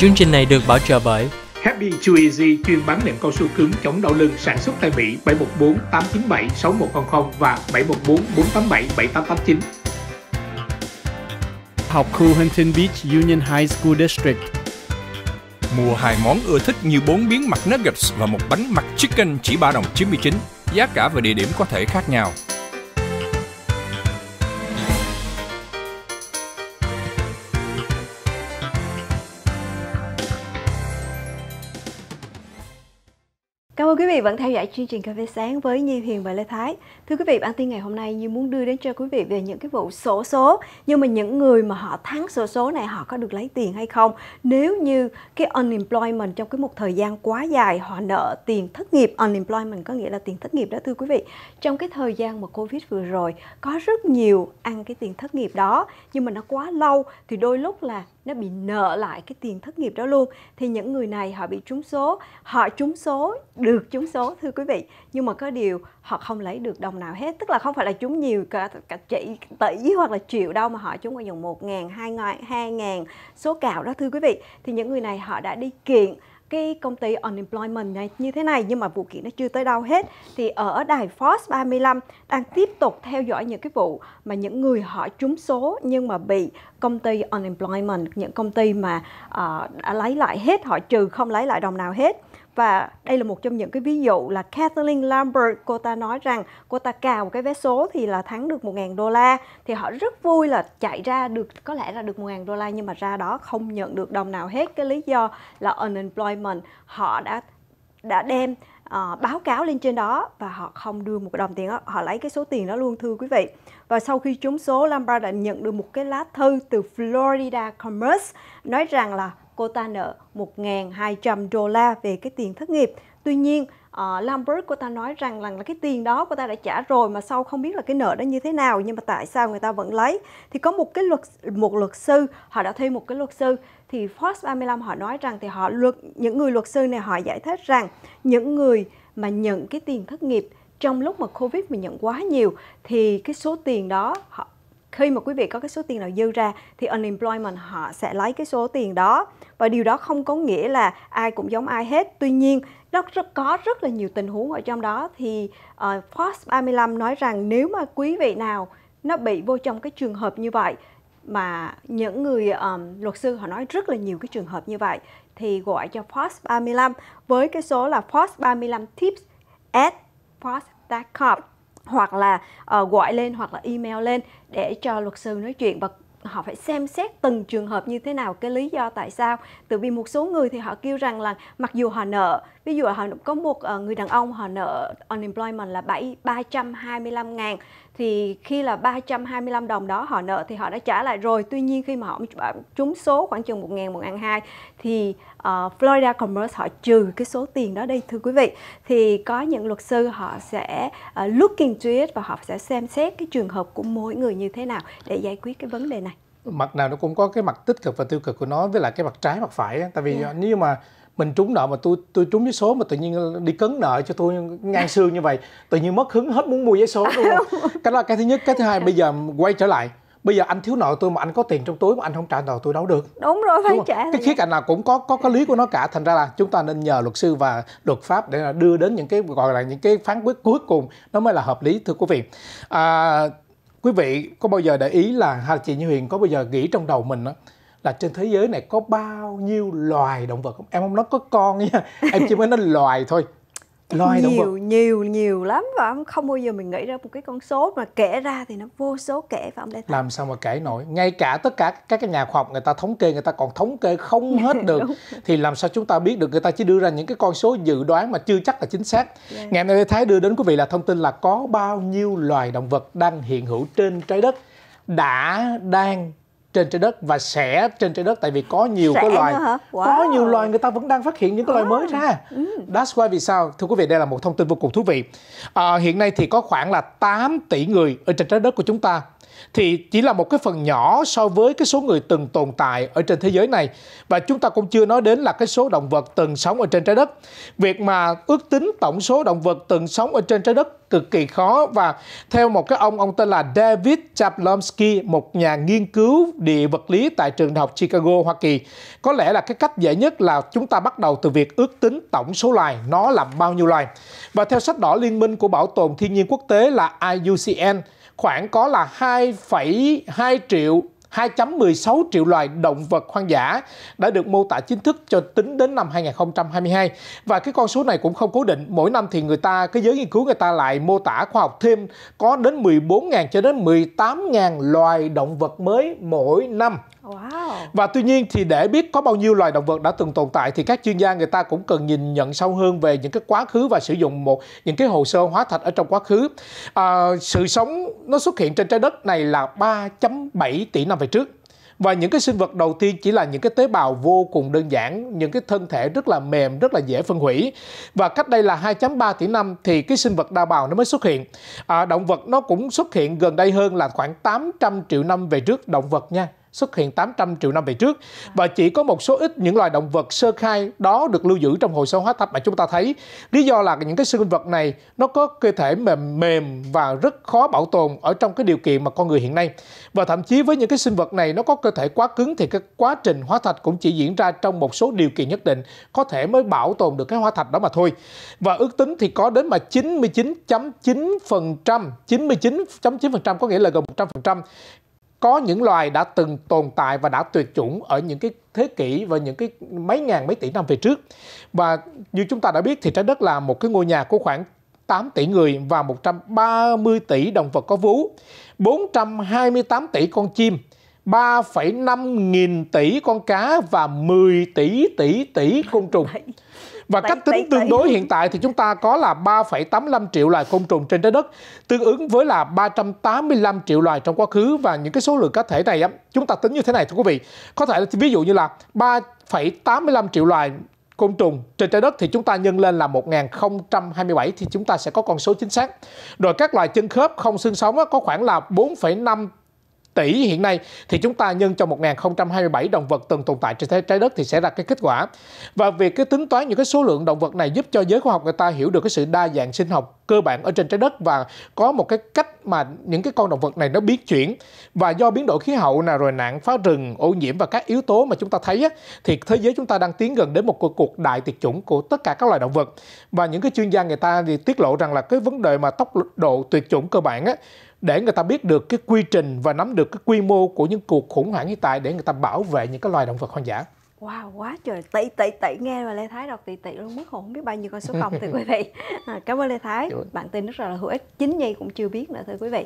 Chương trình này được bảo trợ bởi Happy Chew Easy chuyên bán nệm cao su cứng chống đau lưng sản xuất tại Mỹ 714 897 6100 và 714 487 7889. Học khu Huntington Beach Union High School District. Mua hai món ưa thích như bốn miếng mặt nuggets và một bánh mặt chicken chỉ 3 đồng 99. Giá cả và địa điểm có thể khác nhau. Cảm ơn quý vị vẫn theo dõi chương trình Cà phê sáng với Nhi Huyền và Lê Thái. Thưa quý vị, bản tin ngày hôm nay Nhi muốn đưa đến cho quý vị về những cái vụ sổ số, nhưng mà những người mà họ thắng sổ số này họ có được lấy tiền hay không? Nếu như cái unemployment trong cái một thời gian quá dài họ nợ tiền thất nghiệp, unemployment có nghĩa là tiền thất nghiệp đó thưa quý vị. Trong cái thời gian mà Covid vừa rồi có rất nhiều ăn cái tiền thất nghiệp đó, nhưng mà nó quá lâu thì đôi lúc là nó bị nợ lại cái tiền thất nghiệp đó luôn thì những người này họ bị trúng số họ trúng số được trúng số thưa quý vị nhưng mà có điều họ không lấy được đồng nào hết tức là không phải là trúng nhiều cả, cả chỉ tỷ hoặc là triệu đâu mà họ trúng ở dòng một ngàn hai ngàn hai ngàn số cào đó thưa quý vị thì những người này họ đã đi kiện cái công ty unemployment này như thế này nhưng mà vụ kiện nó chưa tới đâu hết thì ở đài Fox 35 đang tiếp tục theo dõi những cái vụ mà những người họ trúng số nhưng mà bị công ty unemployment những công ty mà uh, đã lấy lại hết họ trừ không lấy lại đồng nào hết và đây là một trong những cái ví dụ là Kathleen Lambert cô ta nói rằng cô ta cào cái vé số thì là thắng được 1.000 đô la thì họ rất vui là chạy ra được có lẽ là được 1.000 đô la nhưng mà ra đó không nhận được đồng nào hết cái lý do là unemployment họ đã đã đem uh, báo cáo lên trên đó và họ không đưa một đồng tiền đó, họ lấy cái số tiền đó luôn thưa quý vị. Và sau khi trúng số, Lambert đã nhận được một cái lá thư từ Florida Commerce nói rằng là cô ta nợ 1.200 đô la về cái tiền thất nghiệp. Tuy nhiên, uh, Lambert cô ta nói rằng là, là cái tiền đó cô ta đã trả rồi mà sau không biết là cái nợ đó như thế nào nhưng mà tại sao người ta vẫn lấy thì có một cái luật một luật sư họ đã thuê một cái luật sư thì Fox 35 họ nói rằng thì họ luật những người luật sư này họ giải thích rằng những người mà nhận cái tiền thất nghiệp trong lúc mà Covid mình nhận quá nhiều thì cái số tiền đó họ khi mà quý vị có cái số tiền nào dư ra thì unemployment họ sẽ lấy cái số tiền đó và điều đó không có nghĩa là ai cũng giống ai hết tuy nhiên nó rất có rất là nhiều tình huống ở trong đó thì uh, Forbes 35 nói rằng nếu mà quý vị nào nó bị vô trong cái trường hợp như vậy mà những người um, luật sư họ nói rất là nhiều cái trường hợp như vậy thì gọi cho Forbes 35 với cái số là Forbes 35 tips at Forbes.com hoặc là uh, gọi lên hoặc là email lên để cho luật sư nói chuyện và họ phải xem xét từng trường hợp như thế nào cái lý do tại sao từ vì một số người thì họ kêu rằng là mặc dù họ nợ Ví dụ họ có một ờ, người đàn ông họ nợ unemployment là 7 325 ngàn thì khi là 325 đồng đó họ nợ thì họ đã trả lại rồi. Tuy nhiên khi mà họ trúng số khoảng chừng 1 ngàn, 1 ngàn 2 thì uh, Florida Commerce họ trừ cái số tiền đó đây thưa quý vị. Thì có những luật sư họ sẽ uh, ờ, looking to it và họ sẽ xem xét cái trường hợp của mỗi người như thế nào để giải quyết cái vấn đề này mặt nào nó cũng có cái mặt tích cực và tiêu cực của nó với lại cái mặt trái mặt phải tại vì yeah. Dạ. nếu mà mình trúng nợ mà tôi tôi trúng với số mà tự nhiên đi cấn nợ cho tôi ngang xương như vậy tự nhiên mất hứng hết muốn mua giấy số luôn cái là cái thứ nhất cái thứ hai dạ. bây giờ quay trở lại bây giờ anh thiếu nợ tôi mà anh có tiền trong túi mà anh không trả nợ tôi đâu được đúng rồi phải đúng trả cái khía cạnh nào cũng có có có lý của nó cả thành ra là chúng ta nên nhờ luật sư và luật pháp để là đưa đến những cái gọi là những cái phán quyết cuối cùng nó mới là hợp lý thưa quý vị à, quý vị có bao giờ để ý là hai chị như huyền có bao giờ nghĩ trong đầu mình đó, là trên thế giới này có bao nhiêu loài động vật không em không nói có con nha em chỉ mới nói loài thôi loài nhiều động vật. nhiều nhiều lắm và ông không bao giờ mình nghĩ ra một cái con số mà kể ra thì nó vô số kể và ông đây. làm sao mà kể nổi ngay cả tất cả các cái nhà khoa học người ta thống kê người ta còn thống kê không hết được thì làm sao chúng ta biết được người ta chỉ đưa ra những cái con số dự đoán mà chưa chắc là chính xác yeah. Dạ. ngày hôm nay Thái đưa đến quý vị là thông tin là có bao nhiêu loài động vật đang hiện hữu trên trái đất đã đang trên trái đất và sẽ trên trái đất tại vì có nhiều sẽ cái loài wow. có nhiều loài người ta vẫn đang phát hiện những cái loài mới ra. Ừ. That's why vì sao? Thưa quý vị đây là một thông tin vô cùng thú vị. À, hiện nay thì có khoảng là 8 tỷ người ở trên trái đất của chúng ta thì chỉ là một cái phần nhỏ so với cái số người từng tồn tại ở trên thế giới này và chúng ta cũng chưa nói đến là cái số động vật từng sống ở trên trái đất. Việc mà ước tính tổng số động vật từng sống ở trên trái đất cực kỳ khó và theo một cái ông ông tên là David Chaplomsky, một nhà nghiên cứu địa vật lý tại trường đại học Chicago, Hoa Kỳ. Có lẽ là cái cách dễ nhất là chúng ta bắt đầu từ việc ước tính tổng số loài, nó là bao nhiêu loài. Và theo sách đỏ liên minh của Bảo tồn Thiên nhiên Quốc tế là IUCN, khoảng có là 2,2 triệu 2.16 triệu loài động vật hoang dã đã được mô tả chính thức cho tính đến năm 2022 và cái con số này cũng không cố định mỗi năm thì người ta cái giới nghiên cứu người ta lại mô tả khoa học thêm có đến 14.000 cho đến 18.000 loài động vật mới mỗi năm Wow. Và tuy nhiên thì để biết có bao nhiêu loài động vật đã từng tồn tại thì các chuyên gia người ta cũng cần nhìn nhận sâu hơn về những cái quá khứ và sử dụng một những cái hồ sơ hóa thạch ở trong quá khứ. À, sự sống nó xuất hiện trên trái đất này là 3.7 tỷ năm về trước và những cái sinh vật đầu tiên chỉ là những cái tế bào vô cùng đơn giản những cái thân thể rất là mềm rất là dễ phân hủy và cách đây là 2.3 tỷ năm thì cái sinh vật đa bào nó mới xuất hiện à, động vật nó cũng xuất hiện gần đây hơn là khoảng 800 triệu năm về trước động vật nha xuất hiện 800 triệu năm về trước à. và chỉ có một số ít những loài động vật sơ khai đó được lưu giữ trong hồ sơ hóa thạch mà chúng ta thấy. Lý do là những cái sinh vật này nó có cơ thể mềm mềm và rất khó bảo tồn ở trong cái điều kiện mà con người hiện nay. Và thậm chí với những cái sinh vật này nó có cơ thể quá cứng thì cái quá trình hóa thạch cũng chỉ diễn ra trong một số điều kiện nhất định có thể mới bảo tồn được cái hóa thạch đó mà thôi. Và ước tính thì có đến mà 99.9% 99.9% có nghĩa là gần 100% có những loài đã từng tồn tại và đã tuyệt chủng ở những cái thế kỷ và những cái mấy ngàn mấy tỷ năm về trước. Và như chúng ta đã biết thì trái đất là một cái ngôi nhà của khoảng 8 tỷ người và 130 tỷ động vật có vú, 428 tỷ con chim 3,5 nghìn tỷ con cá và 10 tỷ tỷ tỷ côn trùng. Và cách tính tương đối hiện tại thì chúng ta có là 3,85 triệu loài côn trùng trên trái đất, tương ứng với là 385 triệu loài trong quá khứ và những cái số lượng cá thể này chúng ta tính như thế này thưa quý vị. Có thể ví dụ như là 3,85 triệu loài côn trùng trên trái đất thì chúng ta nhân lên là 1027 thì chúng ta sẽ có con số chính xác. Rồi các loài chân khớp không xương sống có khoảng là 4,5 tỷ hiện nay thì chúng ta nhân cho 1027 động vật từng tồn tại trên trái đất thì sẽ ra cái kết quả. Và việc cái tính toán những cái số lượng động vật này giúp cho giới khoa học người ta hiểu được cái sự đa dạng sinh học cơ bản ở trên trái đất và có một cái cách mà những cái con động vật này nó biến chuyển và do biến đổi khí hậu nào rồi nạn phá rừng, ô nhiễm và các yếu tố mà chúng ta thấy á, thì thế giới chúng ta đang tiến gần đến một cuộc đại tuyệt chủng của tất cả các loài động vật. Và những cái chuyên gia người ta thì tiết lộ rằng là cái vấn đề mà tốc độ tuyệt chủng cơ bản á để người ta biết được cái quy trình và nắm được cái quy mô của những cuộc khủng hoảng hiện tại để người ta bảo vệ những cái loài động vật hoang dã Wow, quá trời, tỷ tỷ tỷ nghe rồi Lê Thái đọc tỷ tỷ luôn mất hồn không biết bao nhiêu con số cộng từ quý vị. À, cảm ơn Lê Thái, dạ. Bạn tin rất là hữu ích, chính Nhi cũng chưa biết nữa thưa quý vị.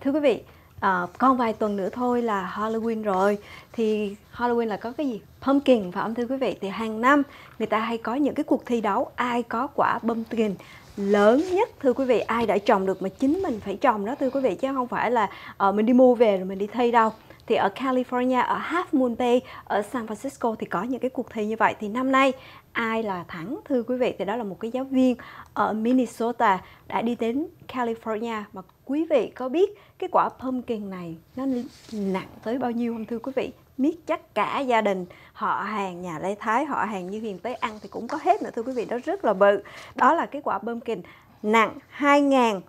Thưa quý vị, à, còn vài tuần nữa thôi là Halloween rồi, thì Halloween là có cái gì? Pumpkin phải không thưa quý vị? Thì hàng năm người ta hay có những cái cuộc thi đấu ai có quả pumpkin lớn nhất thưa quý vị ai đã trồng được mà chính mình phải trồng đó thưa quý vị chứ không phải là uh, mình đi mua về rồi mình đi thi đâu thì ở California ở Half Moon Bay ở San Francisco thì có những cái cuộc thi như vậy thì năm nay ai là thắng thưa quý vị thì đó là một cái giáo viên ở Minnesota đã đi đến California mà quý vị có biết cái quả pumpkin này nó nặng tới bao nhiêu không thưa quý vị miết chắc cả gia đình họ hàng nhà Lê Thái họ hàng như Hiền tới ăn thì cũng có hết nữa thưa quý vị đó rất là bự đó là cái quả pumpkin nặng 2.749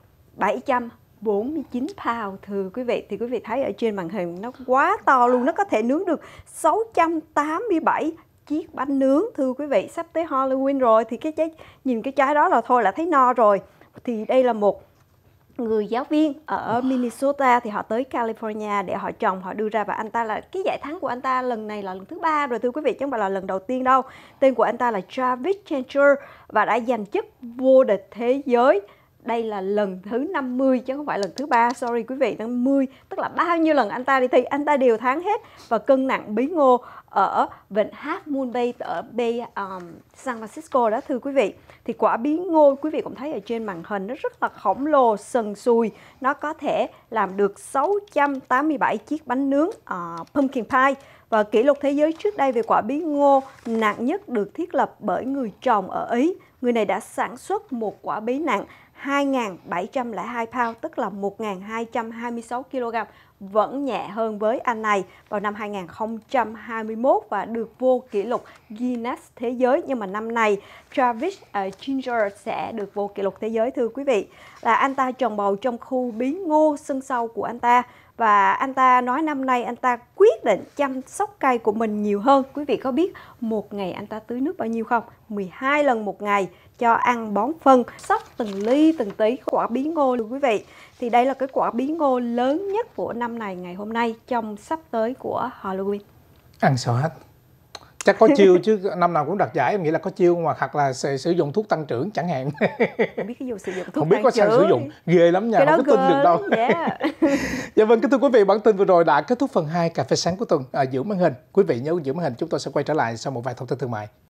pound thưa quý vị thì quý vị thấy ở trên màn hình nó quá to luôn nó có thể nướng được 687 chiếc bánh nướng thưa quý vị sắp tới Halloween rồi thì cái trái nhìn cái trái đó là thôi là thấy no rồi thì đây là một người giáo viên ở Minnesota thì họ tới California để họ trồng họ đưa ra và anh ta là cái giải thắng của anh ta lần này là lần thứ ba rồi thưa quý vị chứ không phải là lần đầu tiên đâu tên của anh ta là Travis Changer và đã giành chức vô địch thế giới đây là lần thứ 50 chứ không phải lần thứ ba sorry quý vị 50 tức là bao nhiêu lần anh ta đi thi anh ta đều thắng hết và cân nặng bí ngô ở vịnh Half Moon Bay ở Bay um, San Francisco đó thưa quý vị thì quả bí ngô quý vị cũng thấy ở trên màn hình nó rất là khổng lồ sần sùi nó có thể làm được 687 chiếc bánh nướng uh, pumpkin pie và kỷ lục thế giới trước đây về quả bí ngô nặng nhất được thiết lập bởi người trồng ở Ý người này đã sản xuất một quả bí nặng 2.702 pound tức là 1.226 kg vẫn nhẹ hơn với anh này vào năm 2021 và được vô kỷ lục Guinness Thế giới. Nhưng mà năm nay Travis ờ, Ginger sẽ được vô kỷ lục thế giới thưa quý vị. Là anh ta trồng bầu trong khu bí ngô sân sau của anh ta và anh ta nói năm nay anh ta quyết định chăm sóc cây của mình nhiều hơn. Quý vị có biết một ngày anh ta tưới nước bao nhiêu không? 12 lần một ngày cho ăn bón phân sóc từng ly từng tí quả bí ngô luôn quý vị thì đây là cái quả bí ngô lớn nhất của năm này ngày hôm nay trong sắp tới của Halloween ăn sợ hết chắc có chiêu chứ năm nào cũng đặt giải em nghĩ là có chiêu mà hoặc là sử dụng thuốc tăng trưởng chẳng hạn không biết cái vụ sử dụng thuốc không biết có sao sử dụng ghê lắm nha cái không có tin được đâu yeah. Dạ. dạ vâng kính thưa quý vị bản tin vừa rồi đã kết thúc phần 2 cà phê sáng của tuần à, giữa màn hình quý vị nhớ giữ màn hình chúng tôi sẽ quay trở lại sau một vài thông tin thương mại